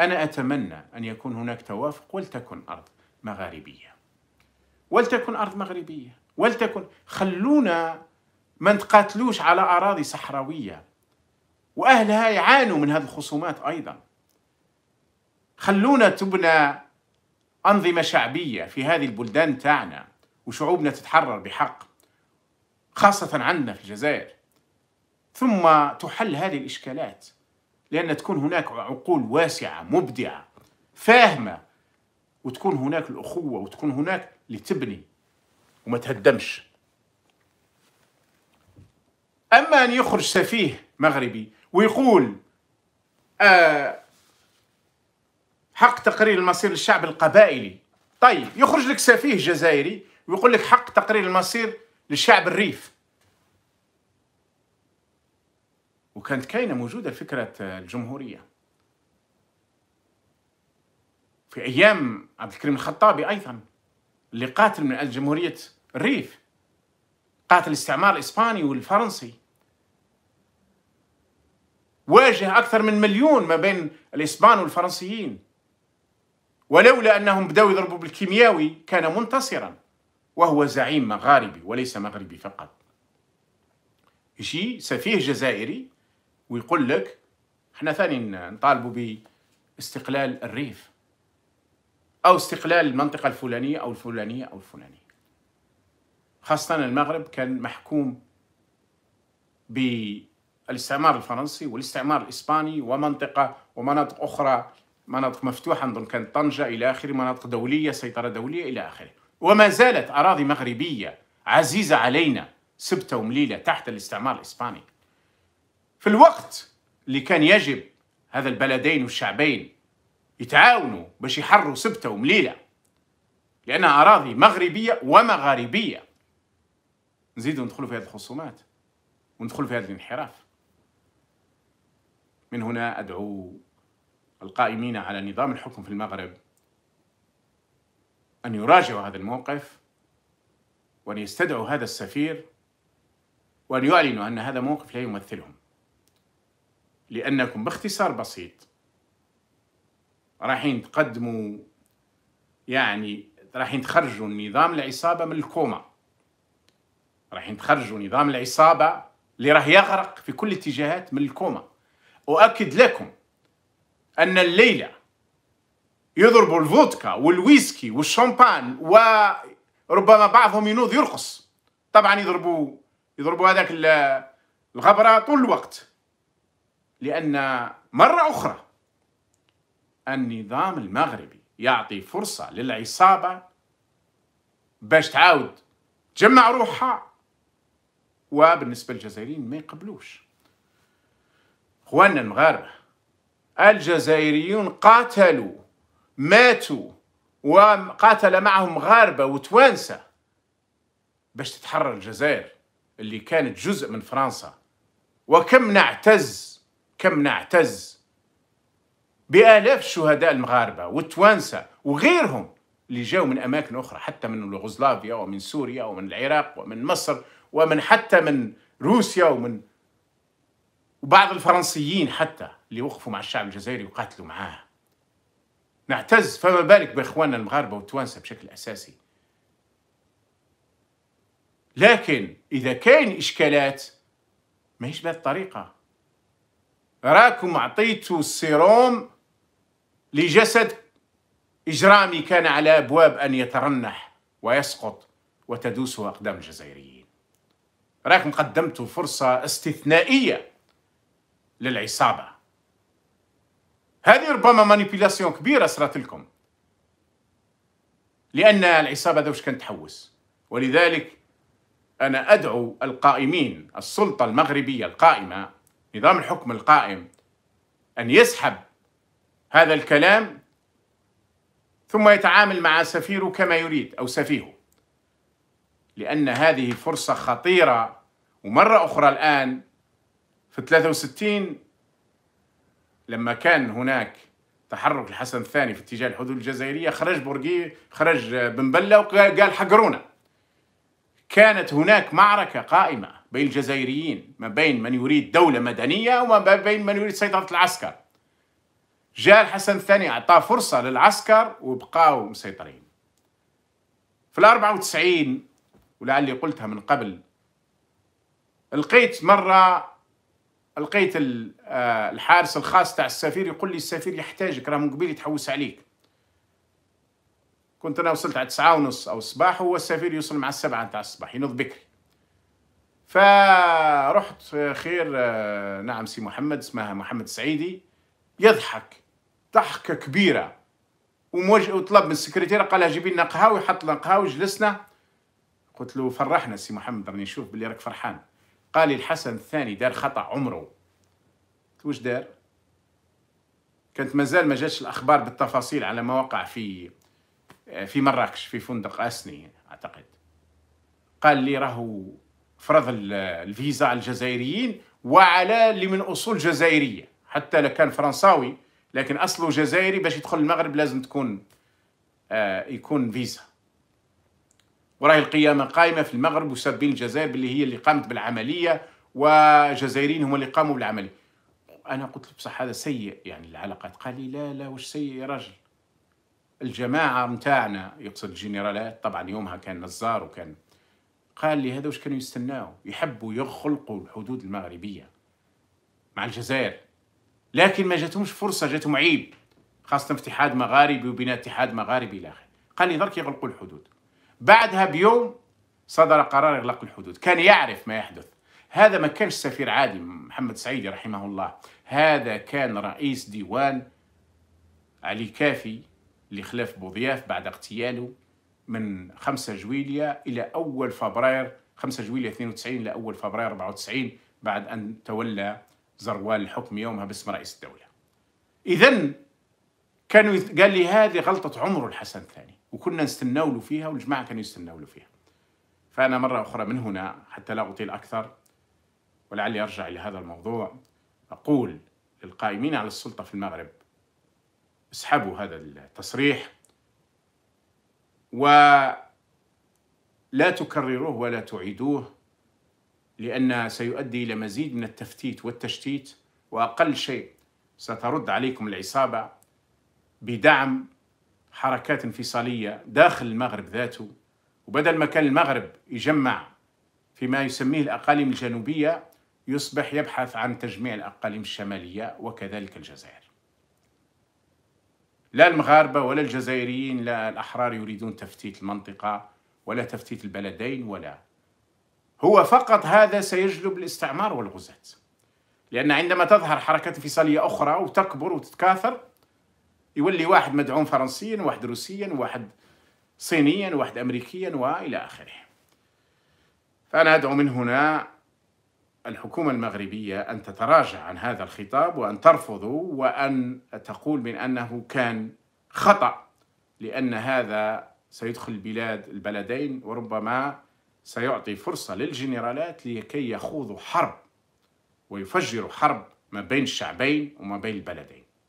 أنا أتمنى أن يكون هناك توافق ولتكن أرض مغاربية ولتكن أرض مغربية ولتكن خلونا ما نتقاتلوش على أراضي صحراوية وأهلها يعانوا من هذه الخصومات أيضا خلونا تبنى أنظمة شعبية في هذه البلدان تاعنا وشعوبنا تتحرر بحق خاصة عندنا في الجزائر ثم تحل هذه الإشكالات لأن تكون هناك عقول واسعة مبدعة فاهمة وتكون هناك الأخوة وتكون هناك لتبني وما تهدمش أما أن يخرج سفيه مغربي ويقول آه حق تقرير المصير للشعب القبائلي طيب يخرج لك سفيه جزائري ويقول لك حق تقرير المصير للشعب الريف وكانت كاينه موجوده فكره الجمهوريه في ايام عبد الكريم الخطابي ايضا اللي قاتل من اجل جمهوريه الريف قاتل الاستعمار الاسباني والفرنسي واجه اكثر من مليون ما بين الاسبان والفرنسيين ولولا انهم بداوا يضربوا بالكيمياوي كان منتصرا وهو زعيم مغاربي وليس مغربي فقط يجي سفيه جزائري ويقول لك احنا ثاني نطالبوا باستقلال الريف او استقلال المنطقه الفلانيه او الفلانيه او الفلانيه خاصه المغرب كان محكوم بالاستعمار الفرنسي والاستعمار الاسباني ومنطقه ومناطق اخرى مناطق مفتوحه نظن كانت طنجه الى اخره مناطق دوليه سيطره دوليه الى اخره وما زالت اراضي مغربيه عزيزه علينا سبته ومليله تحت الاستعمار الاسباني في الوقت اللي كان يجب هذا البلدين والشعبين يتعاونوا باش يحروا سبتة ومليلة لأنها أراضي مغربية ومغاربية نزيدوا ندخلوا في هذه الخصومات وندخلوا في هذا الانحراف من هنا أدعو القائمين على نظام الحكم في المغرب أن يراجعوا هذا الموقف وأن يستدعوا هذا السفير وأن يعلنوا أن هذا موقف لا يمثلهم لأنكم باختصار بسيط رايحين تقدموا يعني رايحين تخرجوا نظام العصابة من الكوما رايحين تخرجوا نظام العصابة اللي راه يغرق في كل اتجاهات من الكوما أؤكد لكم أن الليلة يضربوا الفودكا والويسكي والشامبان وربما بعضهم ينوض يرقص طبعا يضربوا يضربوا هذاك الغبرة طول الوقت لأن مرة أخرى النظام المغربي يعطي فرصة للعصابة باش تعاود تجمع روحها وبالنسبة للجزائريين ما يقبلوش اخواننا المغاربة الجزائريون قاتلوا ماتوا وقاتل معهم مغاربة وتوانسة باش تتحرر الجزائر اللي كانت جزء من فرنسا وكم نعتز كم نعتز بآلاف الشهداء المغاربة والتوانسة وغيرهم اللي جاوا من أماكن أخرى حتى من يوغوسلافيا ومن سوريا ومن العراق ومن مصر ومن حتى من روسيا ومن وبعض الفرنسيين حتى اللي وقفوا مع الشعب الجزائري وقاتلوا معاه نعتز فما بالك بإخواننا المغاربة والتوانسة بشكل أساسي لكن إذا كان إشكالات ما هيش بهالطريقة راكم عطيتوا السيروم لجسد إجرامي كان على أبواب أن يترنح ويسقط وتدوسه أقدام الجزائريين راكم قدمتوا فرصة استثنائية للعصابة هذه ربما مانيبيلاسيون كبيرة صارت لكم لأن العصابة هذا واش كانت تحوس ولذلك أنا أدعو القائمين السلطة المغربية القائمة نظام الحكم القائم أن يسحب هذا الكلام ثم يتعامل مع سفيره كما يريد أو سفيهه لأن هذه فرصة خطيرة ومرة أخرى الآن في 63 لما كان هناك تحرك الحسن الثاني في اتجاه الحدود الجزائرية خرج بورقي خرج بن بلة وقال حقرونا كانت هناك معركة قائمة بين الجزائريين ما بين من يريد دولة مدنية وما بين من يريد سيطرة العسكر جاء الحسن الثاني أعطاه فرصة للعسكر وبقاو مسيطرين في الأربعة وتسعين ولعلي قلتها من قبل لقيت مرة لقيت آه، الحارس الخاص تاع السفير يقول لي السفير يحتاجك راه من قبيل يتحوس عليك كنت انا وصلت على تسعة ونص او الصباح هو السفير يوصل مع السبعة تاع الصباح ينوض بكري فرحت خير آه، نعم سي محمد اسمها محمد السعيدي يضحك ضحكه كبيره وطلب من السكرتيرة قال لها جيبي لنا قهاوي حط لنا قهاوي جلسنا قلت له فرحنا سي محمد راني نشوف بلي راك فرحان قال لي الحسن الثاني دار خطا عمره قلت واش دار كانت مازال ما جاتش الاخبار بالتفاصيل على ما وقع في آه، في مراكش في فندق اسني اعتقد قال لي راهو فرض الفيزا على الجزائريين وعلى اللي من اصول جزائريه حتى لو كان فرنساوي لكن اصله جزائري باش يدخل المغرب لازم تكون آه يكون فيزا وراهي القيامه قائمه في المغرب وسابين الجزائر اللي هي اللي قامت بالعمليه وجزائريين هم اللي قاموا بالعمليه انا قلت له بصح هذا سيء يعني العلاقات قال لي لا لا واش سيء يا راجل الجماعه متاعنا يقصد الجنرالات طبعا يومها كان نزار وكان قال لي هذا واش كانوا يستناو يحبوا يخلقوا الحدود المغربيه مع الجزائر لكن ما جاتهمش فرصه جاتهم عيب خاصه في اتحاد مغاربي وبناء اتحاد مغاربي الى اخره قال لي درك يغلقوا الحدود بعدها بيوم صدر قرار اغلاق الحدود كان يعرف ما يحدث هذا ما كانش سفير عادي محمد سعيدي رحمه الله هذا كان رئيس ديوان علي كافي اللي خلاف بوضياف بعد اغتياله من 5 جويلية إلى أول فبراير 5 جويلية 92 إلى أول فبراير 94 بعد أن تولى زروال الحكم يومها باسم رئيس الدولة إذا كانوا يث... قال لي هذه غلطة عمره الحسن الثاني وكنا نستناو له فيها والجماعة كانوا يستناو له فيها فأنا مرة أخرى من هنا حتى لا أطيل أكثر ولعلي أرجع إلى هذا الموضوع أقول للقائمين على السلطة في المغرب اسحبوا هذا التصريح ولا تكرروه ولا تعيدوه لأن سيؤدي إلى مزيد من التفتيت والتشتيت وأقل شيء سترد عليكم العصابة بدعم حركات انفصالية داخل المغرب ذاته وبدل ما كان المغرب يجمع فيما يسميه الأقاليم الجنوبية يصبح يبحث عن تجميع الأقاليم الشمالية وكذلك الجزائر لا المغاربة ولا الجزائريين لا الأحرار يريدون تفتيت المنطقة ولا تفتيت البلدين ولا هو فقط هذا سيجلب الاستعمار والغزاة لأن عندما تظهر حركة انفصالية أخرى وتكبر وتتكاثر يولي واحد مدعوم فرنسيا واحد روسيا واحد صينيا واحد أمريكيا وإلى آخره فأنا أدعو من هنا الحكومة المغربية أن تتراجع عن هذا الخطاب وأن ترفضه وأن تقول من أنه كان خطأ لأن هذا سيدخل البلاد البلدين وربما سيعطي فرصة للجنرالات لكي يخوضوا حرب ويفجروا حرب ما بين الشعبين وما بين البلدين